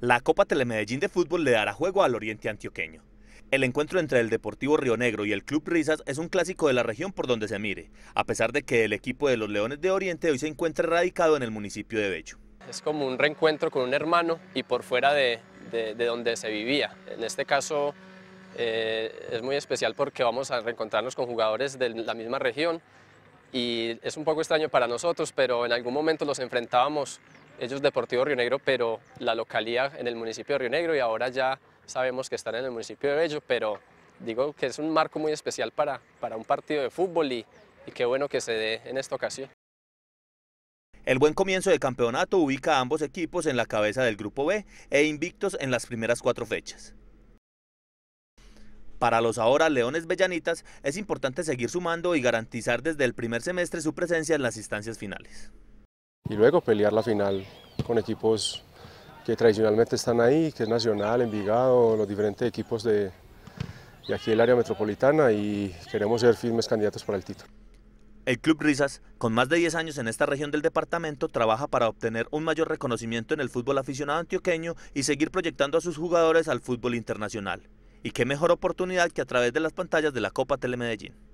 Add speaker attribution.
Speaker 1: la Copa Telemedellín de Fútbol le dará juego al Oriente Antioqueño. El encuentro entre el Deportivo Río Negro y el Club Risas es un clásico de la región por donde se mire, a pesar de que el equipo de los Leones de Oriente hoy se encuentra radicado en el municipio de Bello.
Speaker 2: Es como un reencuentro con un hermano y por fuera de, donde se vivía. En este caso eh, es muy especial porque vamos a reencontrarnos con jugadores de la misma región y es un poco extraño para nosotros, pero en algún momento los enfrentábamos ellos Deportivo Río Negro, pero la localía en el municipio de Río Negro y ahora ya sabemos que están en el municipio de Bello, pero digo que es un marco muy especial para, para un partido de fútbol y, y qué bueno que se dé en esta ocasión.
Speaker 1: El buen comienzo del campeonato ubica a ambos equipos en la cabeza del Grupo B e invictos en las primeras cuatro fechas. Para los ahora Leones Bellanitas es importante seguir sumando y garantizar desde el primer semestre su presencia en las instancias finales
Speaker 3: y luego pelear la final con equipos que tradicionalmente están ahí, que es Nacional, Envigado, los diferentes equipos de, aquí del área metropolitana y queremos ser firmes candidatos para el título.
Speaker 1: El Club Risas, con más de 10 años en esta región del departamento, trabaja para obtener un mayor reconocimiento en el fútbol aficionado antioqueño y seguir proyectando a sus jugadores al fútbol internacional. Y qué mejor oportunidad que a través de las pantallas de la Copa Telemedellín.